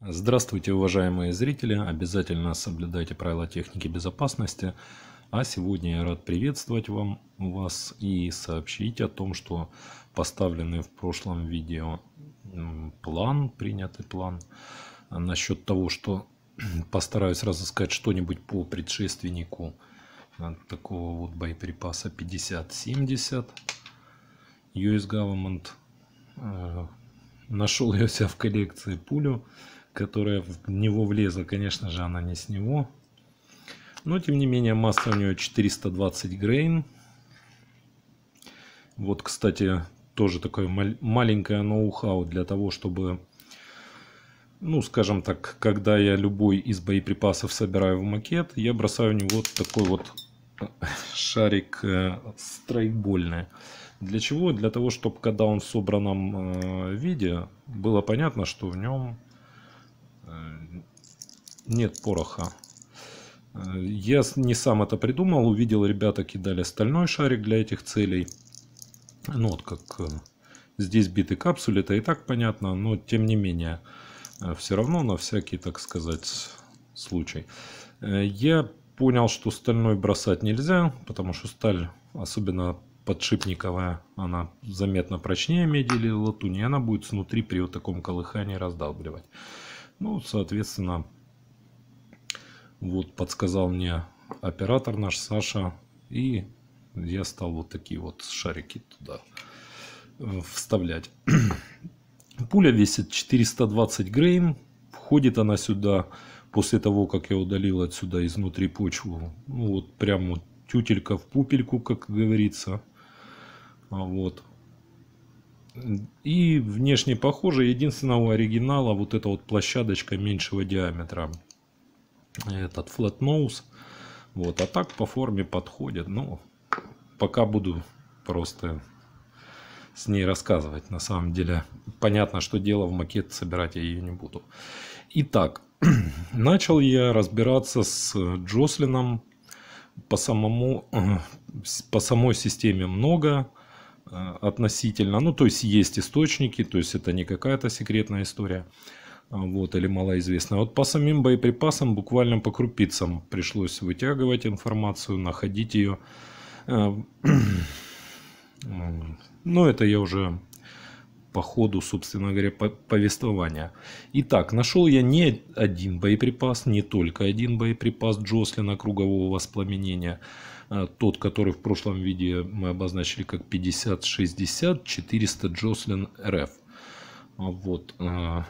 Здравствуйте, уважаемые зрители! Обязательно соблюдайте правила техники безопасности. А сегодня я рад приветствовать вам, вас и сообщить о том, что поставленный в прошлом видео план, принятый план, насчет того, что постараюсь разыскать что-нибудь по предшественнику э, такого вот боеприпаса 5070 US Government. Э, Нашел я у себя в коллекции пулю которая в него влезла, конечно же, она не с него. Но, тем не менее, масса у нее 420 грейн. Вот, кстати, тоже такое мал маленькое ноу-хау для того, чтобы, ну, скажем так, когда я любой из боеприпасов собираю в макет, я бросаю в него такой вот э, шарик э, страйкбольный. Для чего? Для того, чтобы когда он в собранном э, виде, было понятно, что в нем Э, нет пороха. Э, я не сам это придумал, увидел, ребята кидали стальной шарик для этих целей. Ну вот как э, здесь биты капсули, это и так понятно, но тем не менее, все равно на всякий, так сказать, случай. Я понял, что стальной бросать нельзя, потому что сталь, особенно подшипниковая, она заметно прочнее меди или латуни, она будет снутри при вот таком колыхании раздалбливать. Ну, соответственно, вот подсказал мне оператор наш Саша. И я стал вот такие вот шарики туда э, вставлять. Пуля весит 420 грейм. Входит она сюда после того, как я удалил отсюда изнутри почву. Ну вот прямо тютелька в пупельку, как говорится. А вот. И внешне похоже, единственного оригинала вот эта вот площадочка меньшего диаметра. Этот flat nose. Вот, а так по форме подходит. но ну, пока буду просто с ней рассказывать. На самом деле, понятно, что дело в макет, собирать я ее не буду. Итак, начал я разбираться с Джослином по, самому, по самой системе много. Э, относительно. Ну, то есть есть источники, то есть это не какая-то секретная история а, вот, или малоизвестная. Вот по самим боеприпасам буквально по крупицам пришлось вытягивать информацию, находить ее. Э, э, ну, это я уже по ходу, собственно говоря, повествования. Итак, нашел я не один боеприпас, не только один боеприпас Джослина кругового воспламенения, а, тот, который в прошлом видео мы обозначили как 50-60 400 Джослин РФ. А вот. А,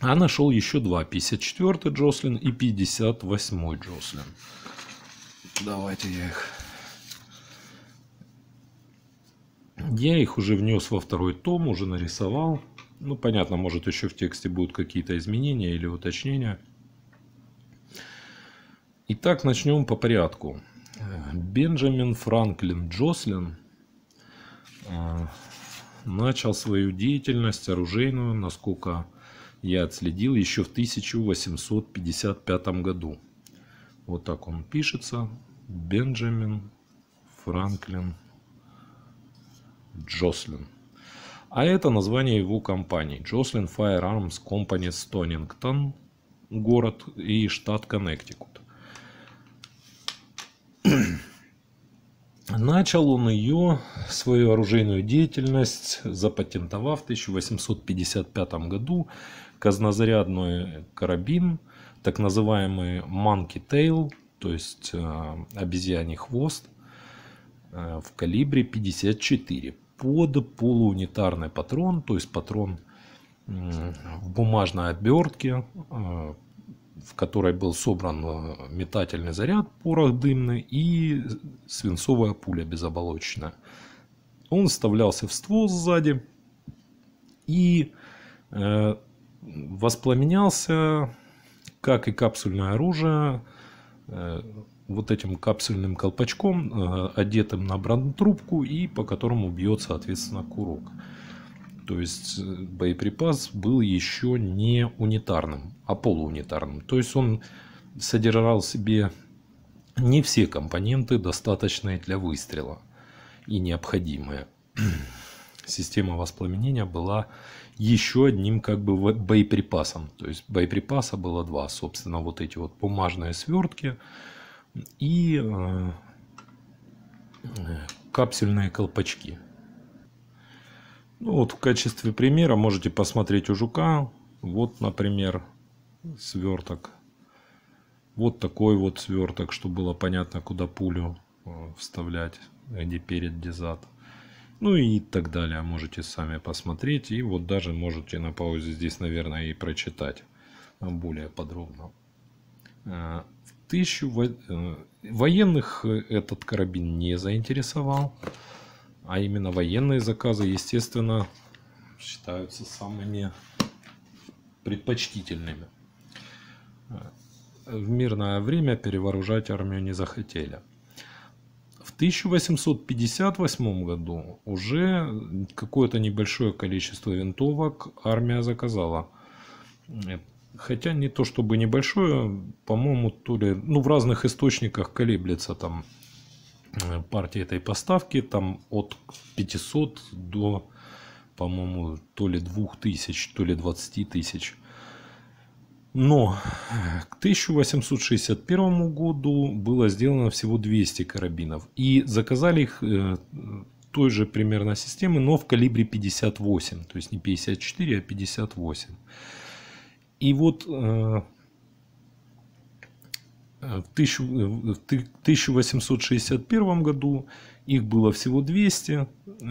а нашел еще два, 54 Джослин и 58 Джослин. Давайте я их Я их уже внес во второй том, уже нарисовал. Ну, понятно, может еще в тексте будут какие-то изменения или уточнения. Итак, начнем по порядку. Бенджамин Франклин Джослин э, начал свою деятельность оружейную, насколько я отследил, еще в 1855 году. Вот так он пишется. Бенджамин Франклин Джослин. А это название его компании. Джослин Firearms Company Стонингтон, город и штат Коннектикут. Начал он ее, свою оружейную деятельность, запатентовав в 1855 году казнозарядный карабин, так называемый monkey tail, то есть э, обезьяний хвост, э, в калибре 54 под полуунитарный патрон, то есть патрон в бумажной обертке, э, в которой был собран э, метательный заряд, порох дымный и свинцовая пуля безоболочная. Он вставлялся в ствол сзади и э, воспламенялся, как и капсульное оружие, вот этим капсульным колпачком, э, одетым на брандтрубку и по которому бьет, соответственно, курок. То есть э, боеприпас был еще не унитарным, а полуунитарным. То есть он содержал в себе не все компоненты, достаточные для выстрела и необходимые. Система воспламенения была еще одним как бы боеприпасом. То есть боеприпаса было два. Собственно, вот эти вот бумажные свертки – и э, капсельные колпачки. Ну, вот в качестве примера можете посмотреть у жука. Вот, например, сверток. Вот такой вот сверток, чтобы было понятно, куда пулю э, вставлять, где перед, где зад. Ну и так далее. Можете сами посмотреть. И вот даже можете на паузе здесь, наверное, и прочитать более подробно. Э, тысячу э, военных э, этот карабин не заинтересовал. А именно военные заказы, естественно, считаются самыми предпочтительными. Э, в мирное время перевооружать армию не захотели. В 1858 году уже какое-то небольшое количество винтовок армия заказала. Хотя не то чтобы небольшое, по-моему, то ли, ну, в разных источниках колеблется там э, партия этой поставки, там от 500 до, по-моему, то ли 2000, то ли 20 тысяч. Но к 1861 году было сделано всего 200 карабинов. И заказали их э, той же примерно системы, но в калибре 58. То есть не 54, а 58. И вот э, э, в 1861 э, году их было всего 200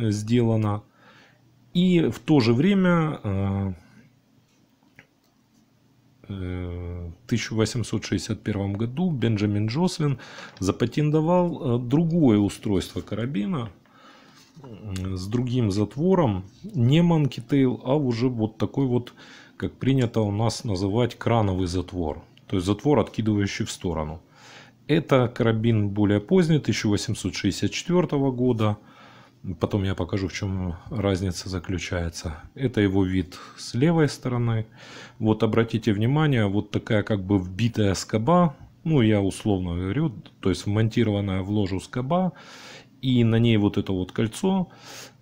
сделано. И в то же время в 1861 году Бенджамин Джослин запатентовал другое устройство карабина с другим затвором, не Monkey Tail, а уже вот такой вот как принято у нас называть, крановый затвор, то есть затвор, откидывающий в сторону. Это карабин более поздний, 1864 года. Потом я покажу, в чем разница заключается. Это его вид с левой стороны. Вот обратите внимание, вот такая как бы вбитая скоба, ну я условно говорю, то есть вмонтированная в ложу скоба, и на ней вот это вот кольцо.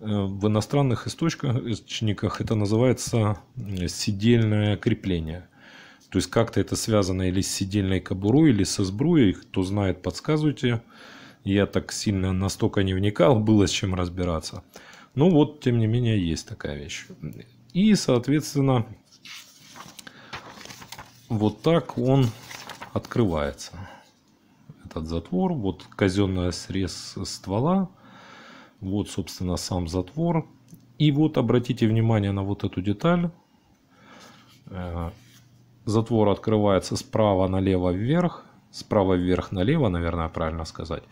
Э, в иностранных источниках это называется э, сидельное крепление. То есть как-то это связано или с сидельной кобурой, или со сбруей. Кто знает, подсказывайте. Я так сильно настолько не вникал, было с чем разбираться. Но ну вот, тем не менее, есть такая вещь. И, соответственно, вот так он открывается этот затвор, вот казенный срез ствола, вот, собственно, сам затвор. И вот обратите внимание на вот эту деталь. Э, затвор открывается справа налево вверх, справа вверх налево, наверное, правильно сказать.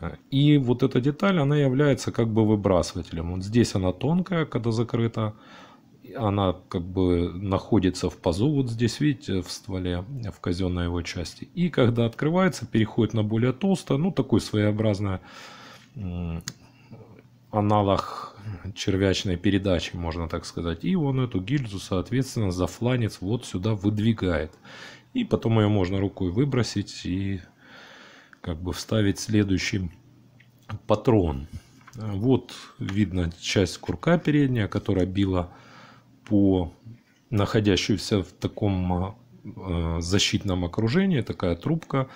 Э, и вот эта деталь, она является как бы выбрасывателем. Вот здесь она тонкая, когда закрыта, она как бы находится в пазу, вот здесь, видите, в стволе, в казенной его части. И когда открывается, переходит на более толстое, ну, такой своеобразный аналог червячной передачи, можно так сказать. И он эту гильзу, соответственно, за фланец вот сюда выдвигает. И потом ее можно рукой выбросить и как бы вставить следующий патрон. Вот видно часть курка передняя, которая била по находящуюся в таком а, а, защитном окружении, такая трубка,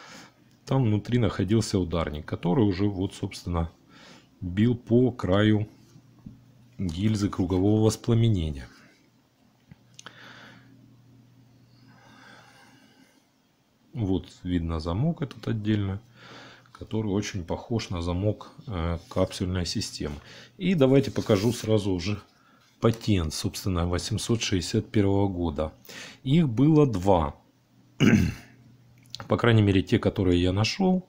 там внутри находился ударник, который уже вот, собственно, бил по краю гильзы кругового воспламенения. Вот видно замок этот отдельно, который очень похож на замок э, капсульной системы. И давайте покажу сразу уже патент, собственно, 861 года. Их было два. По крайней мере, те, которые я нашел.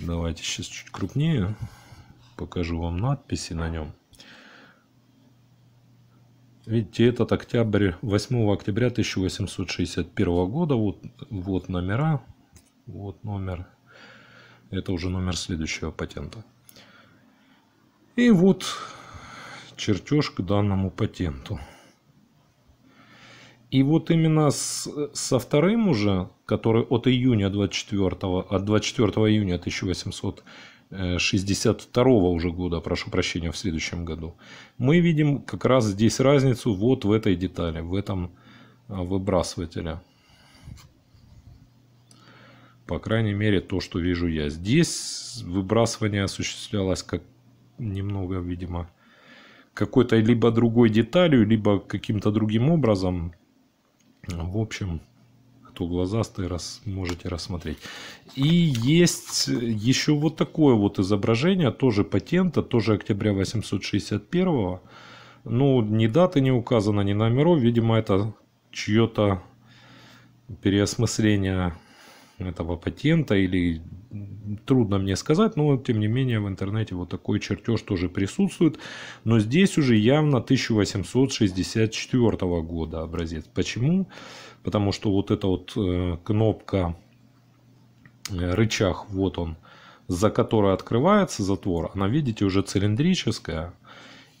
Давайте сейчас чуть крупнее. Покажу вам надписи на нем. Видите, этот октябрь, 8 октября 1861 года. Вот, вот номера. Вот номер. Это уже номер следующего патента. И вот чертеж к данному патенту. И вот именно с, со вторым уже, который от июня 24, от 24 июня 1862 уже года, прошу прощения, в следующем году, мы видим как раз здесь разницу вот в этой детали, в этом а, выбрасывателе. По крайней мере, то, что вижу я. Здесь выбрасывание осуществлялось как немного, видимо, какой-то либо другой деталью, либо каким-то другим образом. В общем, кто глазастый, раз, можете рассмотреть. И есть еще вот такое вот изображение, тоже патента, тоже октября 861 -го. Ну, ни даты не указано, ни номеров. Видимо, это чье-то переосмысление этого патента или трудно мне сказать, но тем не менее в интернете вот такой чертеж тоже присутствует. Но здесь уже явно 1864 года образец. Почему? Потому что вот эта вот э, кнопка, э, рычаг, вот он, за которой открывается затвор, она, видите, уже цилиндрическая.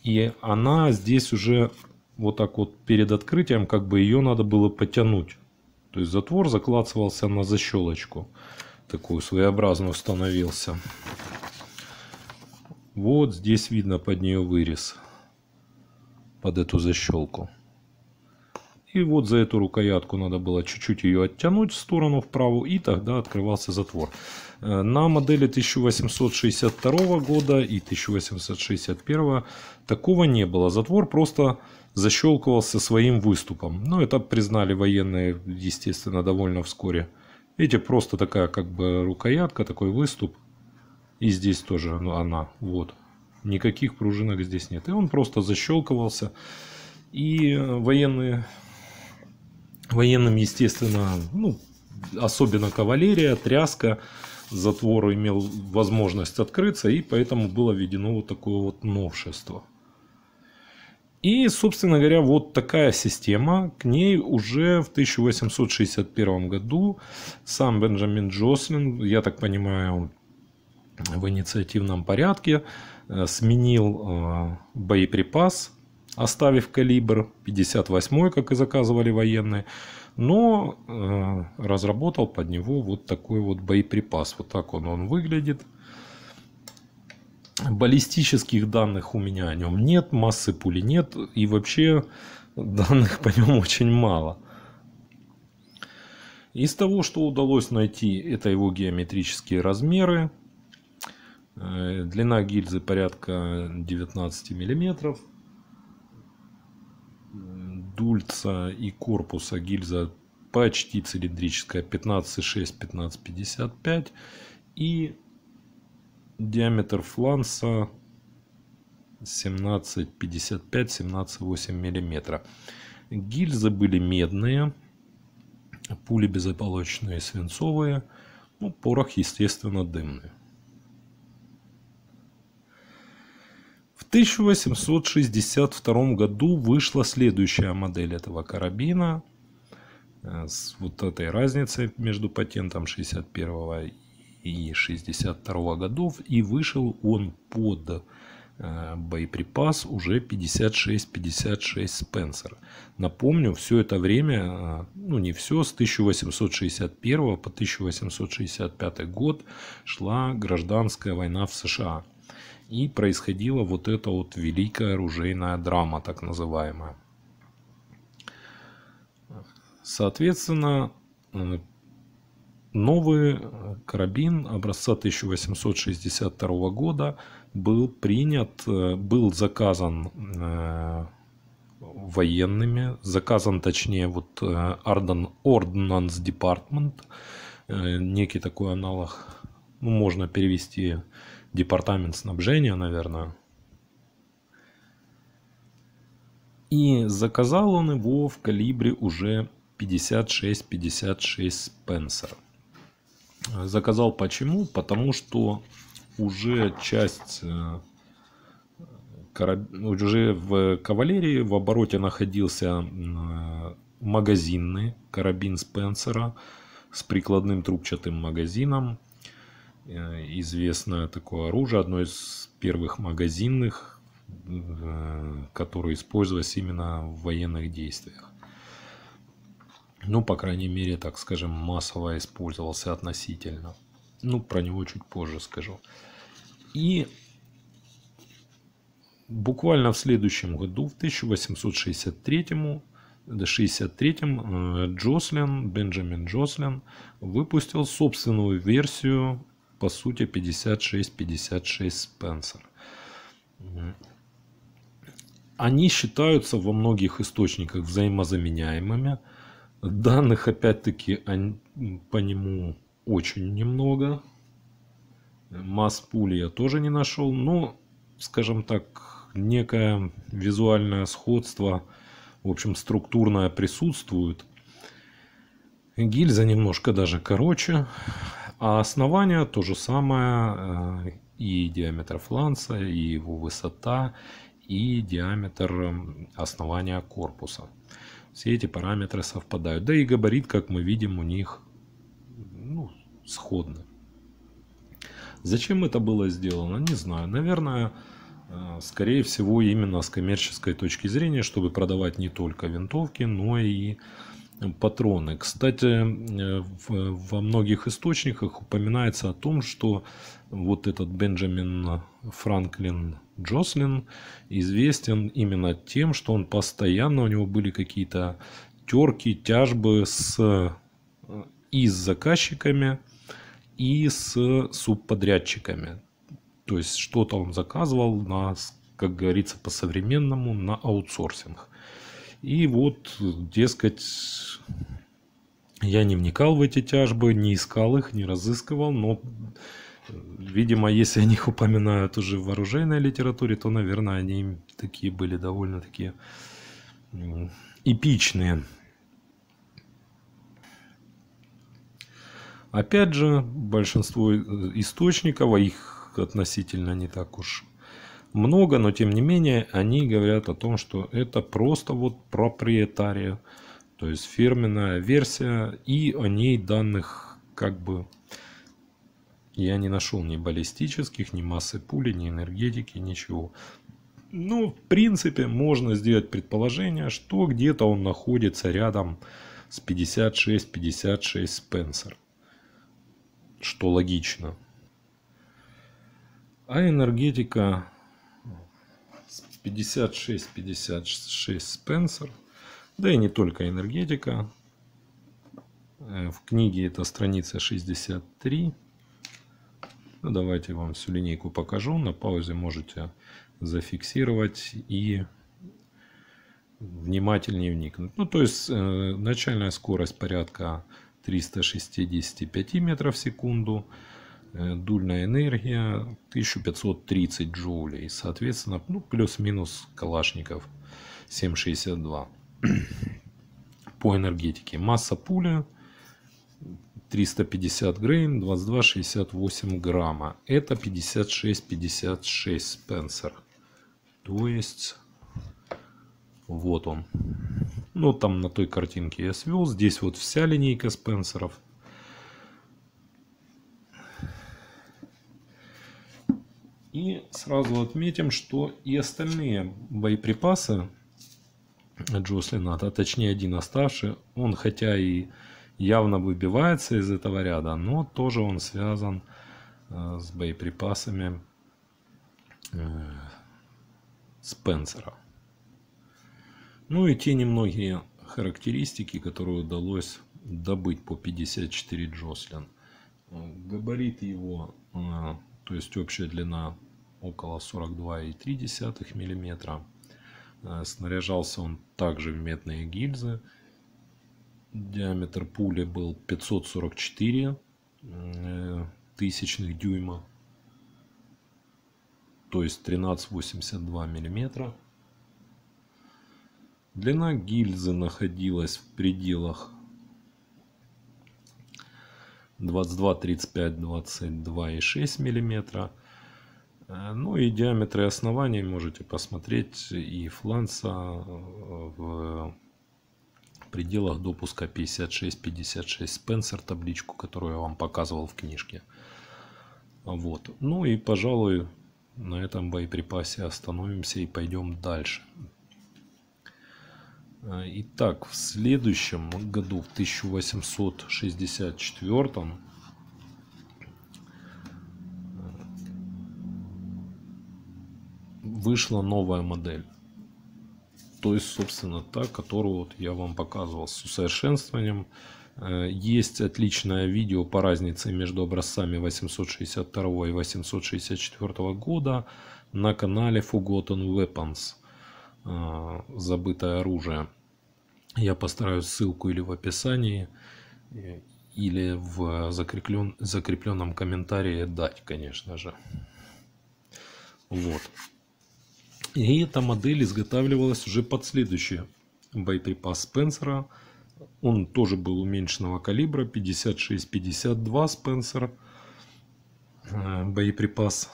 И она здесь уже вот так вот перед открытием, как бы ее надо было потянуть. То есть затвор заклацывался на защелочку такую своеобразную установился. Вот здесь видно под нее вырез, под эту защелку. И вот за эту рукоятку надо было чуть-чуть ее оттянуть в сторону вправо, и тогда открывался затвор. Э, на модели 1862 года и 1861 такого не было. Затвор просто защелкивался своим выступом. Но ну, это признали военные, естественно, довольно вскоре. Эти просто такая как бы рукоятка, такой выступ. И здесь тоже она, вот. Никаких пружинок здесь нет. И он просто защелкивался. И э, военные, военным, естественно, ну, особенно кавалерия, тряска, затвор имел возможность открыться, и поэтому было введено вот такое вот новшество. И, собственно говоря, вот такая система, к ней уже в 1861 году сам Бенджамин Джослин, я так понимаю, в инициативном порядке э, сменил э, боеприпас, оставив калибр 58, как и заказывали военные, но э, разработал под него вот такой вот боеприпас. Вот так он, он выглядит. Баллистических данных у меня о нем нет, массы пули нет и вообще данных по нем очень мало. Из того, что удалось найти, это его геометрические размеры. Э, длина гильзы порядка 19 миллиметров. Дульца и корпуса гильза почти цилиндрическая 15,6-15,55 и Диаметр фланца 17,55-17,8 мм. Гильзы были медные, пули безоболочные свинцовые, ну, порох, естественно, дымный. В 1862 году вышла следующая модель этого карабина э, с вот этой разницей между патентом 61 и и 62 годов. И вышел он под э, боеприпас уже 56-56 Спенсер. Напомню, все это время, э, ну не все, с 1861 по 1865 год шла гражданская война в США. И происходила вот эта вот великая оружейная драма, так называемая. Соответственно, э, Новый э, карабин образца 1862 года был принят, э, был заказан э, военными, заказан точнее вот Arden Ordnance Department, некий такой аналог, ну, можно перевести департамент снабжения, наверное. И заказал он его в калибре уже 56-56 Спенсер. Заказал почему? Потому что уже часть э, ну, уже в кавалерии в обороте находился э, магазинный карабин Спенсера с прикладным трубчатым магазином. Э, известное такое оружие, одно из первых магазинных, которое использовалось именно в военных действиях ну, по крайней мере, так скажем, массово использовался относительно. Ну, про него чуть позже скажу. И буквально в следующем году, в 1863 63-м э, Джослин, Бенджамин Джослин, выпустил собственную версию, по сути, 56-56 Спенсер. Они считаются во многих источниках взаимозаменяемыми – Данных, опять-таки, по нему очень немного. Масс пули я тоже не нашел, но, скажем так, некое визуальное сходство, в общем, структурное присутствует. Гильза немножко даже короче, а основание то же самое, э, и диаметр фланца, и его высота, и диаметр основания корпуса. Все эти параметры совпадают. Да и габарит, как мы видим, у них ну, сходны. Зачем это было сделано, не знаю. Наверное, э, скорее всего, именно с коммерческой точки зрения, чтобы продавать не только винтовки, но и э, патроны. Кстати, э, во многих источниках упоминается о том, что вот этот Бенджамин Франклин Джослин известен именно тем, что он постоянно, у него были какие-то терки, тяжбы с, э, и с заказчиками, и с субподрядчиками. То есть что-то он заказывал на, как говорится по-современному, на аутсорсинг. И вот, дескать, я не вникал в эти тяжбы, не искал их, не разыскивал, но Видимо, если о них упоминают уже в оружейной литературе, то, наверное, они такие были довольно такие эпичные. Опять же, большинство э, источников, а их относительно не так уж много, но тем не менее они говорят о том, что это просто вот проприетария, то есть фирменная версия, и о ней данных как бы я не нашел ни баллистических, ни массы пули, ни энергетики, ничего. Ну, в принципе, можно сделать предположение, что где-то он находится рядом с 56-56 Спенсер. Что логично. А энергетика 56-56 Спенсер, да и не только энергетика. Э, в книге это страница 63. Ну, давайте я вам всю линейку покажу. На паузе можете зафиксировать и внимательнее вникнуть. Ну, то есть э, начальная скорость порядка 365 метров в секунду, э, дульная энергия 1530 джоулей, соответственно, ну, плюс-минус Калашников 7,62. По энергетике масса пули 350 грейм, 22,68 грамма. Это 56,56 Спенсер. То есть, вот он. Ну, там на той картинке я свел. Здесь вот вся линейка Спенсеров. И сразу отметим, что и остальные боеприпасы Джослина, а точнее один оставший, он хотя и явно выбивается из этого ряда, но тоже он связан э, с боеприпасами э, Спенсера. Ну и те немногие характеристики, которые удалось добыть по 54 Джослин. Э, Габарит его, то есть общая длина около 42,3 мм. Снаряжался он также в медные гильзы. Диаметр пули был 544 э, тысячных дюйма, то есть 13,82 миллиметра. Длина гильзы находилась в пределах 22, 35, 22 и 6 миллиметра. Э, ну и диаметры оснований можете посмотреть и фланца э, в пределах допуска 56-56 Спенсер, табличку, которую я вам показывал в книжке. Вот. Ну и, пожалуй, на этом боеприпасе остановимся и пойдем дальше. Э, итак, в следующем году, в 1864 э, вышла новая модель то есть, собственно, та, которую вот я вам показывал с усовершенствованием. Э, есть отличное видео по разнице между образцами 862 и 864 года на канале Forgotten Weapons э, «Забытое оружие». Я постараюсь ссылку или в описании, э, или в закреплен, закрепленном комментарии дать, конечно же. Вот. И эта модель изготавливалась уже под следующий боеприпас Спенсера. Он тоже был уменьшенного калибра 56-52 Спенсер э, боеприпас.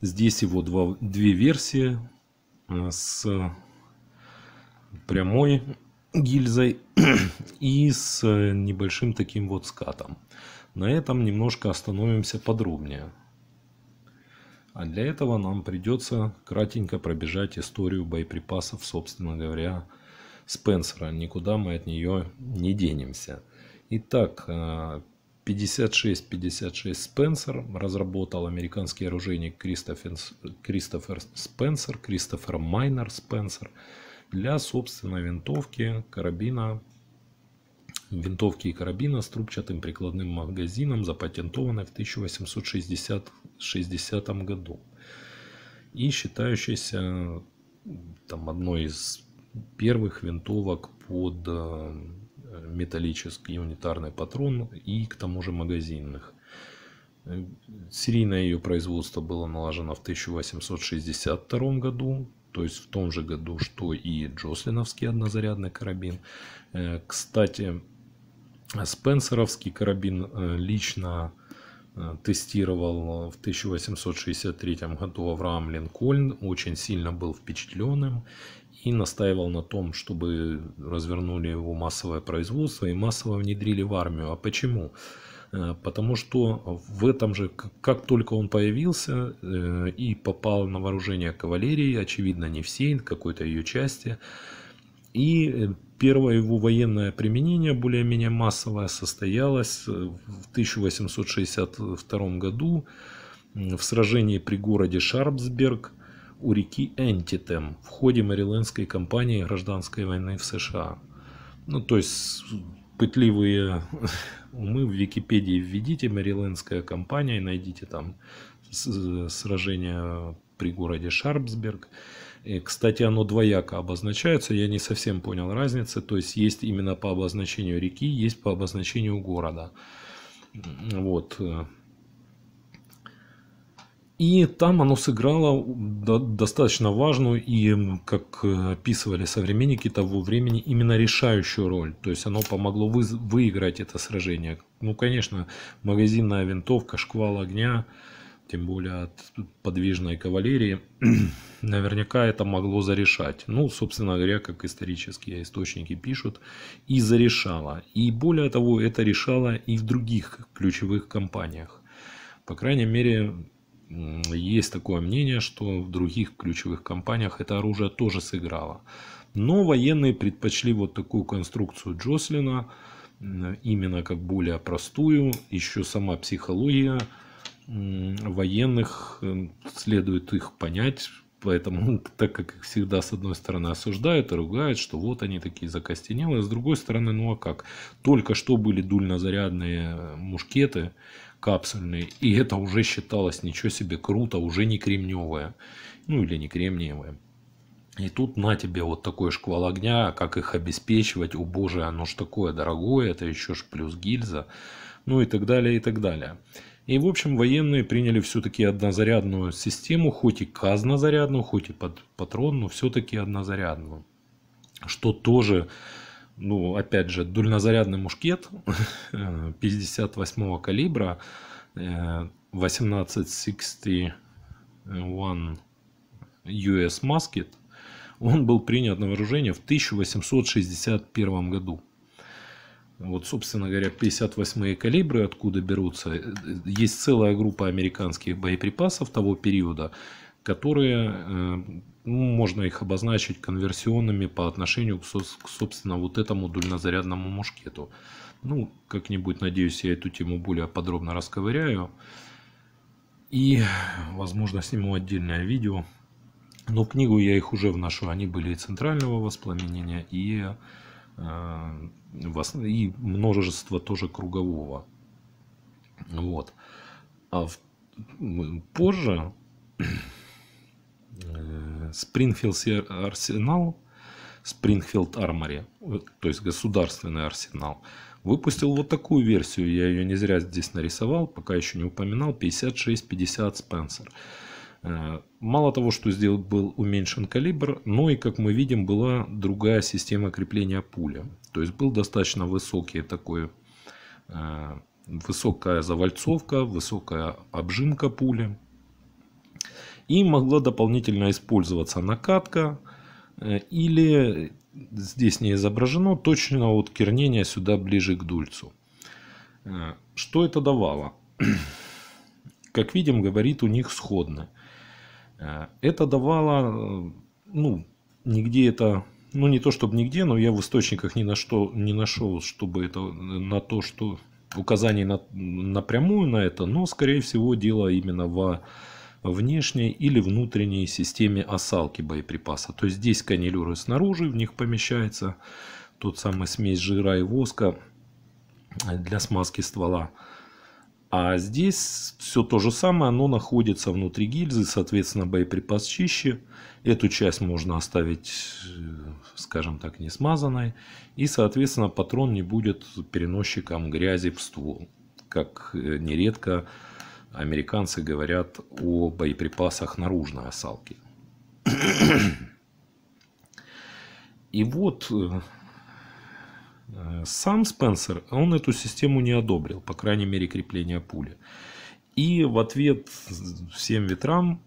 Здесь его два, две версии э, с прямой гильзой и с небольшим таким вот скатом. На этом немножко остановимся подробнее. А для этого нам придется кратенько пробежать историю боеприпасов, собственно говоря, Спенсера. Никуда мы от нее не денемся. Итак, 56-56 э, Спенсер разработал американский оружейник Кристофер, Кристофер Спенсер, Кристофер Майнер Спенсер для собственной винтовки, карабина, винтовки и карабина с трубчатым прикладным магазином, запатентованной в 1860 60 году и считающийся там одной из первых винтовок под э, металлический унитарный патрон и к тому же магазинных. Э, серийное ее производство было налажено в 1862 году, то есть в том же году, что и Джослиновский однозарядный карабин. Э, кстати, Спенсеровский карабин лично Э, тестировал в 1863 году Авраам Линкольн, очень сильно был впечатленным и настаивал на том, чтобы развернули его массовое производство и массово внедрили в армию. А почему? Э, потому что в этом же, как только он появился э, и попал на вооружение кавалерии, очевидно, не всей, какой-то ее части, и Первое его военное применение, более-менее массовое, состоялось э, в 1862 году в сражении при городе Шарпсберг у реки Энтитем в ходе Мэрилендской кампании гражданской войны в США. Ну, то есть, пытливые умы в Википедии введите Мэрилендская кампания и найдите там э, сражение при городе Шарпсберг. Э, кстати, оно двояко обозначается, я не совсем понял разницы. То есть есть именно по обозначению реки, есть по обозначению города. Вот. Э. И там оно сыграло достаточно важную и, как э, описывали современники того времени, именно решающую роль. То есть оно помогло выиграть это сражение. Ну, конечно, магазинная винтовка, шквал огня, тем более от подвижной кавалерии, наверняка это могло зарешать. Ну, собственно говоря, как исторические источники пишут, и зарешало. И более того, это решало и в других ключевых компаниях. По крайней мере, есть такое мнение, что в других ключевых компаниях это оружие тоже сыграло. Но военные предпочли вот такую конструкцию Джослина, именно как более простую. Еще сама психология военных, э, следует их понять, Поэтому, так как их всегда с одной стороны осуждают и ругают, что вот они такие закостенелые, с другой стороны, ну а как? Только что были дульнозарядные э, мушкеты капсульные, и это уже считалось ничего себе круто, уже не кремневое, ну или не кремниевое. И тут на тебе вот такой шквал огня, как их обеспечивать, о боже, оно ж такое дорогое, это еще ж плюс гильза, ну и так далее, и так далее. И, в общем, военные приняли все-таки однозарядную систему, хоть и казнозарядную, хоть и под патрон, но все-таки однозарядную. Что тоже, ну, опять же, дульнозарядный мушкет 58-го калибра 1861 US Musket, он был принят на вооружение в 1861 году. Вот, собственно говоря, 58-е калибры, откуда берутся, э, э, есть целая группа американских боеприпасов того периода, которые, э, ну, можно их обозначить конверсионными по отношению к, к, собственно, вот этому дульнозарядному мушкету. Ну, как-нибудь, надеюсь, я эту тему более подробно расковыряю. И, возможно, сниму отдельное видео. Но книгу я их уже вношу. Они были и центрального воспламенения, и Э, и множество тоже кругового. Вот. А в, позже э, Спрингфилд Арсенал, Спрингфилд Армори, то есть государственный арсенал, выпустил вот такую версию, я ее не зря здесь нарисовал, пока еще не упоминал, 56-50 Спенсер. Э, мало того, что сделал, был уменьшен калибр, но и, как мы видим, была другая система крепления пули. То есть был достаточно высокий такой, э, высокая завальцовка, высокая обжимка пули. И могла дополнительно использоваться накатка э, или, здесь не изображено, точно вот кернения сюда ближе к дульцу. Что это давало? Как видим, габарит у них сходный. Э, это давало, э, ну, нигде это, ну не то чтобы нигде, но я в источниках ни на что не нашел, чтобы это, э, на то, что указаний на, напрямую на это, но, скорее всего, дело именно во внешней или внутренней системе осалки боеприпаса. То есть здесь канилюры снаружи, в них помещается тот самый смесь жира и воска для смазки ствола. А здесь все то же самое, оно находится внутри гильзы, соответственно, боеприпас чище. Эту часть можно оставить, э, скажем так, не смазанной. И, соответственно, патрон не будет переносчиком грязи в ствол. Как э, нередко американцы говорят о боеприпасах наружной осалки. И вот э, Э, сам Спенсер, он эту систему не одобрил, по крайней мере крепление пули. И в ответ всем ветрам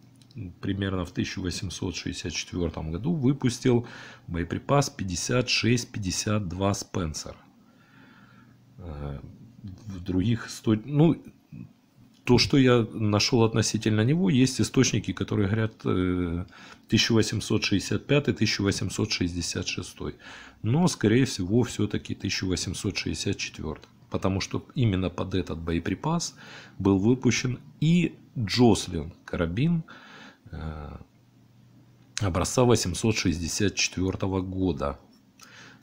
примерно в 1864 году выпустил боеприпас 56-52 Спенсер. Э, в других историй... Ну, то, что я нашел относительно него, есть источники, которые говорят 1865-1866, э, но, скорее всего, все-таки 1864, потому что именно под этот боеприпас был выпущен и Джослин карабин э, образца 864 года.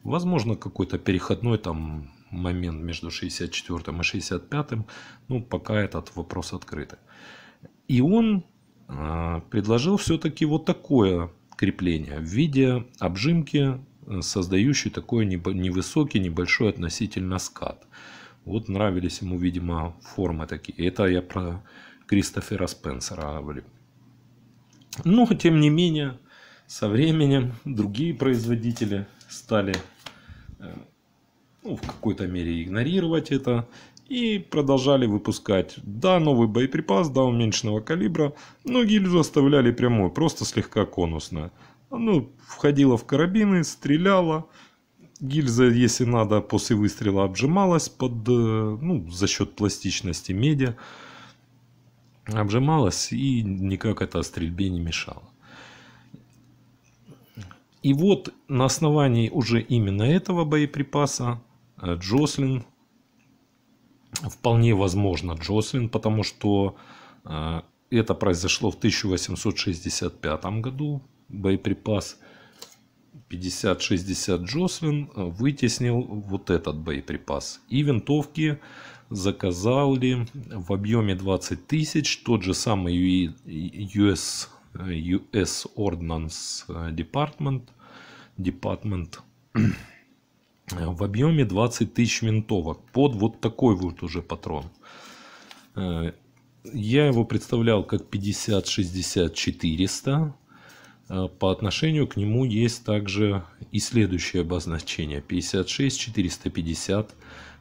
Возможно, какой-то переходной там момент между 64 и 65, ну, пока этот вопрос открытый. И он э, предложил все-таки вот такое крепление в виде обжимки, э, создающей такой невысокий, небольшой относительно скат. Вот нравились ему, видимо, формы такие. Это я про Кристофера Спенсера говорю. Но, тем не менее, со временем другие производители стали э, ну, в какой-то мере игнорировать это и продолжали выпускать. Да, новый боеприпас, да, уменьшенного калибра, но гильзу оставляли прямой, просто слегка конусная Ну, входила в карабины, стреляла. Гильза, если надо, после выстрела обжималась под, э, ну, за счет пластичности медиа. Обжималась и никак это стрельбе не мешало. И вот на основании уже именно этого боеприпаса Джослин. Вполне возможно Джослин, потому что э, это произошло в 1865 году. Боеприпас 50-60 Джослин э, вытеснил вот этот боеприпас. И винтовки заказали в объеме 20 тысяч тот же самый US, US э, Ordnance Department, Department в объеме 20 тысяч винтовок под вот такой вот уже патрон. Э, я его представлял как 50-60-400. Э, по отношению к нему есть также и следующее обозначение 56-450.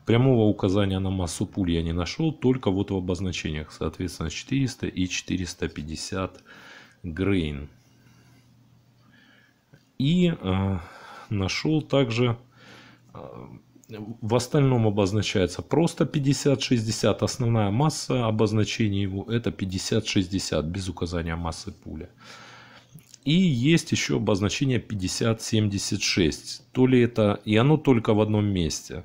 Прямого указания на массу пуль я не нашел, только вот в обозначениях, соответственно, 400 и 450 грейн. И э, нашел также Э, в остальном обозначается просто 50-60. Основная масса обозначения его это 50-60 без указания массы пули. И есть еще обозначение 50-76. То ли это... И оно только в одном месте.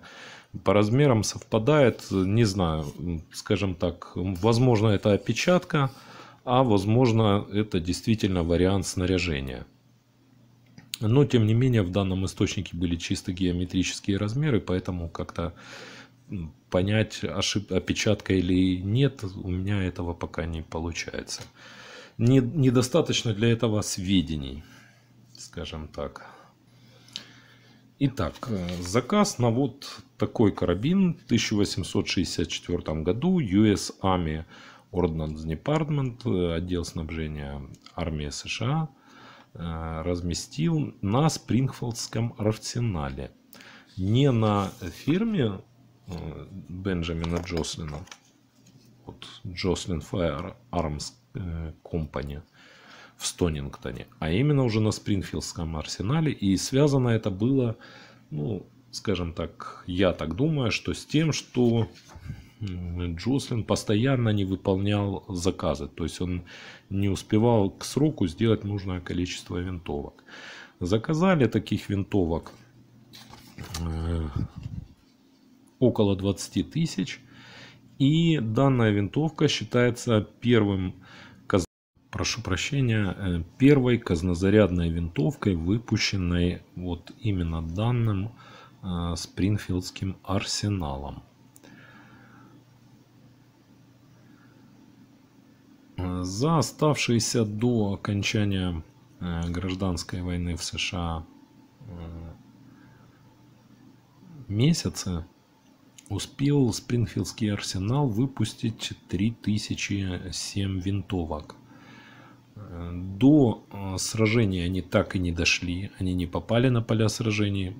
По размерам совпадает, не знаю, скажем так, возможно это опечатка, а возможно это действительно вариант снаряжения. Но, тем не менее, в данном источнике были чисто геометрические размеры, поэтому как-то понять, ошиб... опечатка или нет, у меня этого пока не получается. Не... Недостаточно для этого сведений, скажем так. Итак, э, заказ на вот такой карабин в 1864 году US Army Ordnance Department, э, отдел снабжения армии США, Э, разместил на Спрингфилдском арсенале. Не на ферме э, Бенджамина Джослина, вот Джослин Fire Arms Company в Стонингтоне, а именно уже на Спрингфилдском арсенале. И связано это было, ну, скажем так, я так думаю, что с тем, что Джослин постоянно не выполнял заказы, то есть он не успевал к сроку сделать нужное количество винтовок. Заказали таких винтовок э, около 20 тысяч, и данная винтовка считается первым прошу прощения, э, первой казнозарядной винтовкой, выпущенной вот именно данным э, Спрингфилдским арсеналом. За оставшиеся до окончания э, гражданской войны в США э, месяцы успел Спрингфилдский арсенал выпустить 3007 винтовок. Э, до сражений они так и не дошли, они не попали на поля сражений,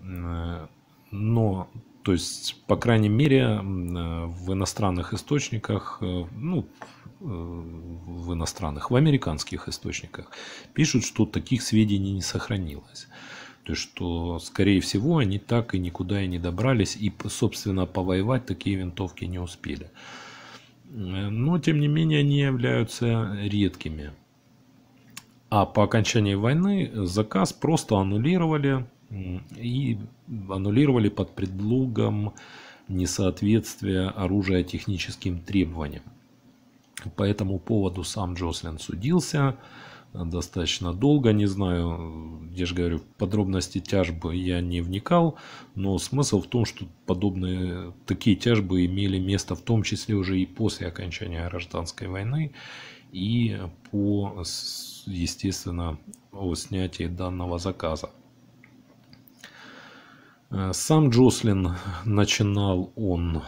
но, то есть, по крайней мере, в иностранных источниках, ну, в иностранных, в американских источниках, пишут, что таких сведений не сохранилось. То есть, что, скорее всего, они так и никуда и не добрались, и, собственно, повоевать такие винтовки не успели. Но, тем не менее, они являются редкими. А по окончании войны заказ просто аннулировали и аннулировали под предлогом несоответствия оружия техническим требованиям. По этому поводу сам Джослин судился достаточно долго, не знаю, я же говорю, подробности тяжбы я не вникал, но смысл в том, что подобные, такие тяжбы имели место в том числе уже и после окончания гражданской войны и по, естественно, о снятии данного заказа. Э, сам Джослин начинал он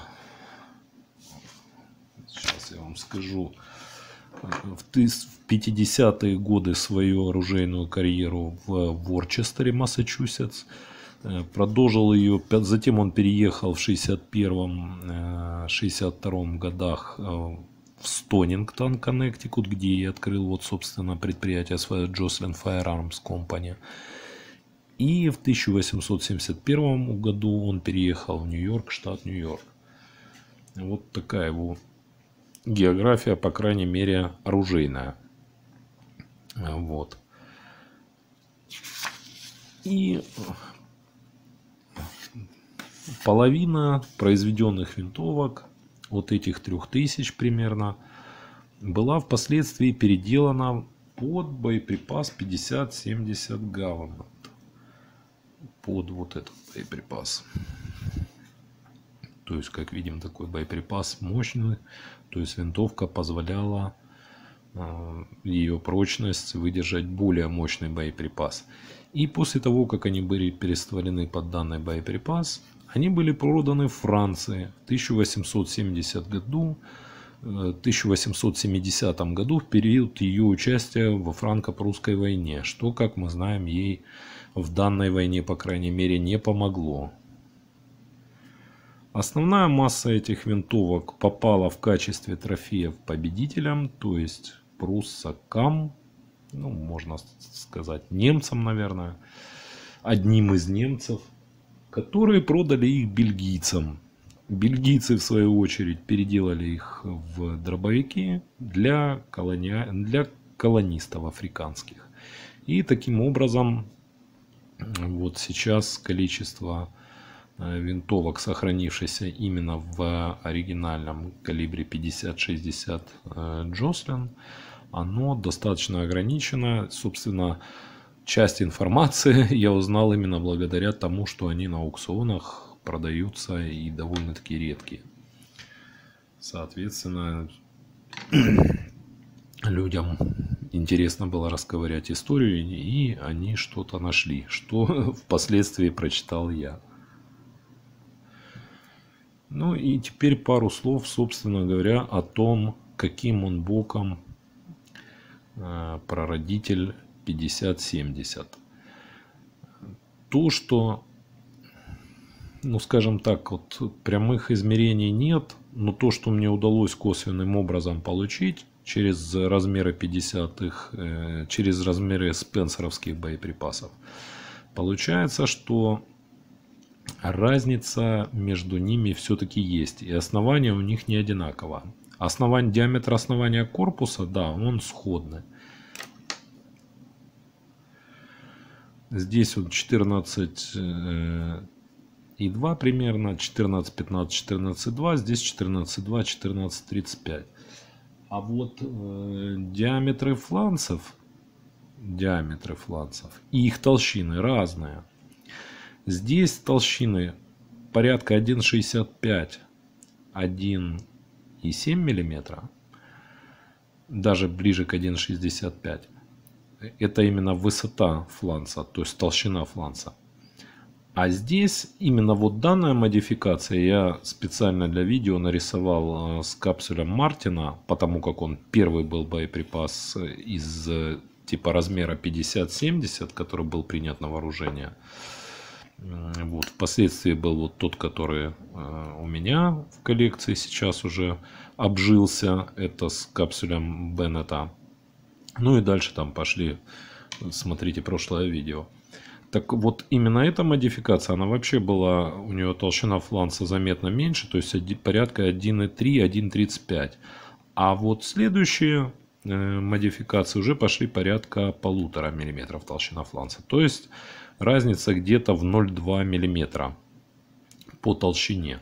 скажу, в 50-е годы свою оружейную карьеру в Ворчестере, Массачусетс. Э, продолжил ее, затем он переехал в 61-62 э, годах э, в Стонингтон, Коннектикут, где и открыл вот, собственно, предприятие свое Джослин Firearms Company. И в 1871 году он переехал в Нью-Йорк, штат Нью-Йорк. Вот такая его география, по крайней мере, оружейная. Вот. И половина произведенных винтовок, вот этих трех тысяч примерно, была впоследствии переделана под боеприпас 50-70 галлон. Под вот этот боеприпас. То есть, как видим, такой боеприпас мощный, то есть винтовка позволяла э, ее прочность выдержать более мощный боеприпас. И после того, как они были перестворены под данный боеприпас, они были проданы Франции в 1870 году, 1870 э, году в период ее участия во франко-прусской войне, что, как мы знаем, ей в данной войне, по крайней мере, не помогло. Основная масса этих винтовок попала в качестве трофеев победителям, то есть пруссакам, ну, можно сказать, немцам, наверное, одним из немцев, которые продали их бельгийцам. Бельгийцы, в свою очередь, переделали их в дробовики для, колони... для колонистов африканских. И таким образом, вот сейчас количество Э, винтовок, сохранившийся именно в оригинальном калибре 50-60 Джослин, э, оно достаточно ограничено. Собственно, часть информации я узнал именно благодаря тому, что они на аукционах продаются и довольно-таки редкие. Соответственно, людям интересно было расковырять историю, и они что-то нашли, что впоследствии прочитал я. Ну и теперь пару слов, собственно говоря, о том, каким он боком э, прародитель 50-70. То, что, ну скажем так, вот прямых измерений нет, но то, что мне удалось косвенным образом получить через размеры 50-х, э, через размеры спенсеровских боеприпасов, получается, что а разница между ними все-таки есть, и основание у них не одинаково. Основание, диаметр основания корпуса, да, он сходный. Здесь вот 14 э, и 2 примерно, 14, 15, 14, 2, здесь 14, 2, 14, 35. А вот э, диаметры фланцев, диаметры фланцев и их толщины разные. Здесь толщины порядка 1,65, 1,7 мм, даже ближе к 1,65. Это именно высота фланца, то есть толщина фланца. А здесь именно вот данная модификация я специально для видео нарисовал э, с капсулем Мартина, потому как он первый был боеприпас из э, типа размера 50-70, который был принят на вооружение. Вот, впоследствии был вот тот, который э, у меня в коллекции сейчас уже обжился. Это с капсулем Беннета. Ну и дальше там пошли, смотрите прошлое видео. Так вот, именно эта модификация, она вообще была, у нее толщина фланца заметно меньше, то есть порядка 1,3, 1,35. А вот следующие э, модификации уже пошли порядка полутора миллиметров толщина фланца. То есть Разница где-то в 0,2 мм по толщине.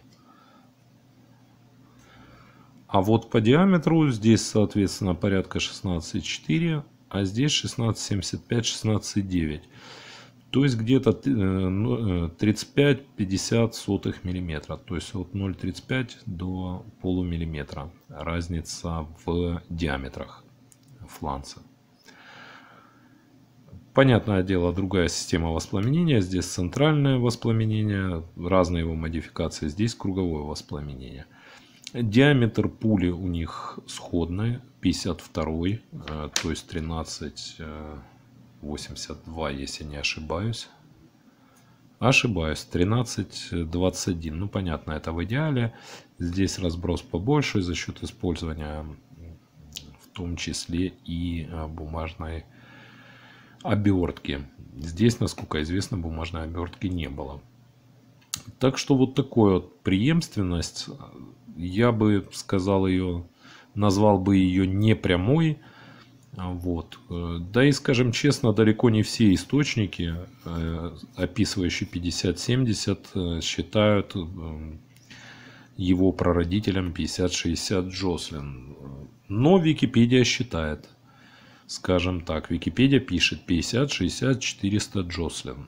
А вот по диаметру здесь, соответственно, порядка 16,4, а здесь 16,75, 16,9. То есть где-то 35-50 э, ну, э, сотых миллиметра. То есть от 0,35 до полумиллиметра. Разница в диаметрах фланца. Понятное дело, другая система воспламенения. Здесь центральное воспламенение, разные его модификации. Здесь круговое воспламенение. Диаметр пули у них сходный, 52, э, то есть 13,82, э, если не ошибаюсь. Ошибаюсь, 13,21. Ну, понятно, это в идеале. Здесь разброс побольше за счет использования в том числе и э, бумажной обертки. Здесь, насколько известно, бумажной обертки не было. Так что вот такая вот преемственность, я бы сказал ее, назвал бы ее не прямой, вот. Да и, скажем честно, далеко не все источники, э, описывающие 50-70, э, считают э, его прародителем 50-60 Джослин. Но Википедия считает Скажем так, Википедия пишет 50, 60, 400 Джослин.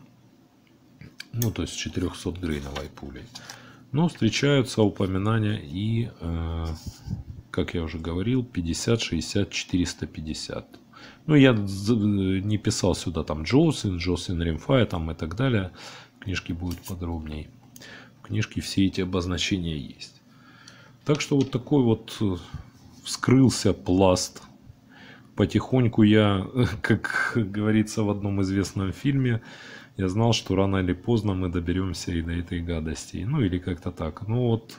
Ну, то есть 400 грейновой пулей. Но встречаются упоминания и, э, как я уже говорил, 50, 60, 450. Ну, я э, не писал сюда там Джослин, Джослин Римфай там и так далее. В книжке будет подробней. В книжке все эти обозначения есть. Так что вот такой вот э, вскрылся пласт потихоньку я, как говорится в одном известном фильме, я знал, что рано или поздно мы доберемся и до этой гадости. Ну или как-то так. Ну вот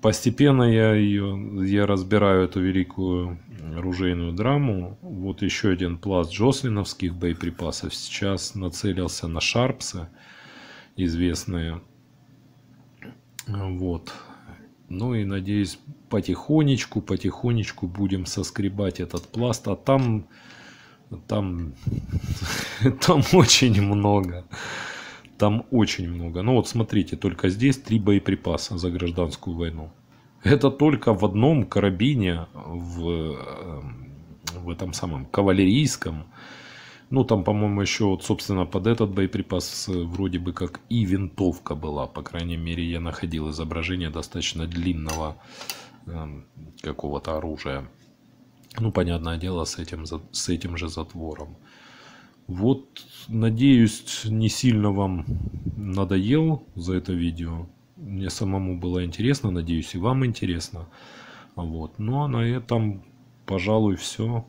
постепенно я ее, я разбираю эту великую оружейную драму. Вот еще один пласт джослиновских боеприпасов. Сейчас нацелился на шарпсы известные. Вот. Ну и надеюсь, потихонечку, потихонечку будем соскребать этот пласт. А там, там, там очень много. Там очень много. Ну вот смотрите, только здесь три боеприпаса за гражданскую войну. Это только в одном карабине, в, эм, в этом самом кавалерийском, ну, там, по-моему, еще, вот, собственно, под этот боеприпас э, вроде бы как и винтовка была. По крайней мере, я находил изображение достаточно длинного э, какого-то оружия. Ну, понятное дело, с этим, с этим же затвором. Вот, надеюсь, не сильно вам надоел за это видео. Мне самому было интересно, надеюсь, и вам интересно. Вот. Ну, а на этом, пожалуй, все.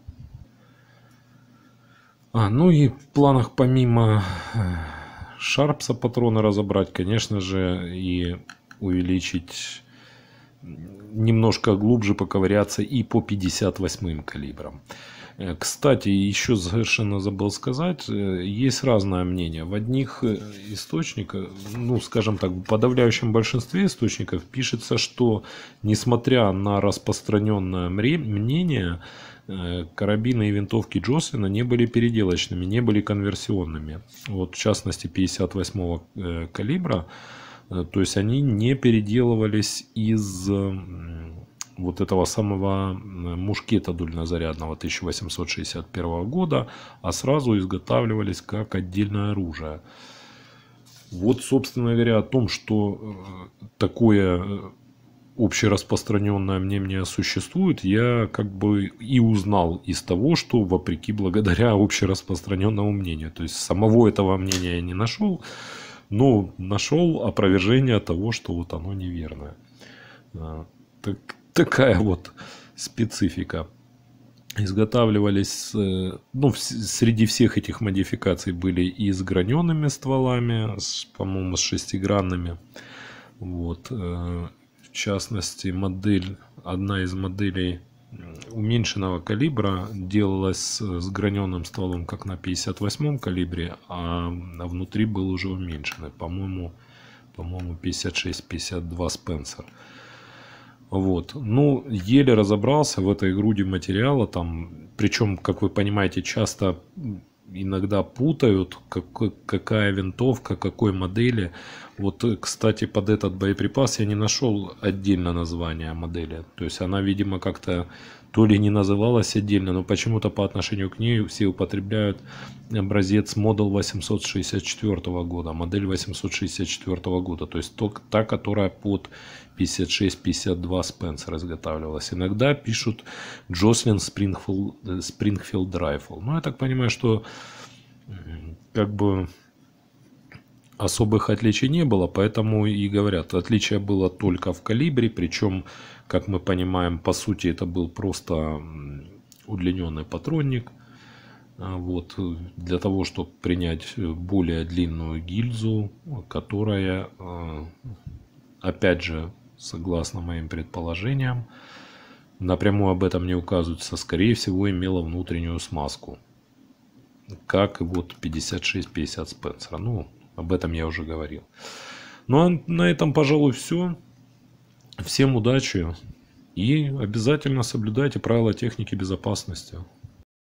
А, ну и в планах помимо э, Шарпса патроны разобрать, конечно же, и увеличить немножко глубже поковыряться и по 58 калибрам. Э, кстати, еще совершенно забыл сказать, э, есть разное мнение. В одних источниках, ну скажем так, в подавляющем большинстве источников пишется, что несмотря на распространенное мнение, Э, карабины и винтовки Джосена не были переделочными, не были конверсионными. Вот в частности 58-го э, калибра, э, то есть они не переделывались из вот этого самого мушкета дульнозарядного 1861 года, а сразу изготавливались как отдельное оружие. Вот, собственно говоря, о том, что такое общераспространенное мнение существует, я как бы и узнал из того, что вопреки благодаря общераспространенному мнению. То есть самого этого мнения я не нашел, но нашел опровержение того, что вот оно неверное. А, так, такая вот специфика. Изготавливались, э, ну, среди всех этих модификаций были и с граненными стволами, по-моему, с шестигранными. Вот. Э, частности, модель, одна из моделей уменьшенного калибра делалась с граненым стволом, как на 58-м калибре, а, а внутри был уже уменьшенный, по-моему, по-моему 56-52 Спенсер. Вот. Ну, еле разобрался в этой груди материала. Там, причем, как вы понимаете, часто иногда путают, как, какая винтовка, какой модели. Вот, э, кстати, под этот боеприпас я не нашел отдельно название модели. То есть она, видимо, как-то то ли не называлась отдельно, но почему-то по отношению к ней все употребляют образец модель 864 года, модель 864 года, то есть то, та, которая под 56-52 Спенсер изготавливалась. Иногда пишут Джослин Спрингфилд Райфл. Ну, я так понимаю, что как бы особых отличий не было, поэтому и говорят, отличие было только в калибре, причем как мы понимаем, по сути это был просто удлиненный патронник. Э, вот, для того, чтобы принять э, более длинную гильзу, которая, э, опять же, согласно моим предположениям, напрямую об этом не указывается, скорее всего имела внутреннюю смазку. Как и вот 56-50 Спенсера. Ну, об этом я уже говорил. Ну, а на этом, пожалуй, все. Всем удачи и обязательно соблюдайте правила техники безопасности.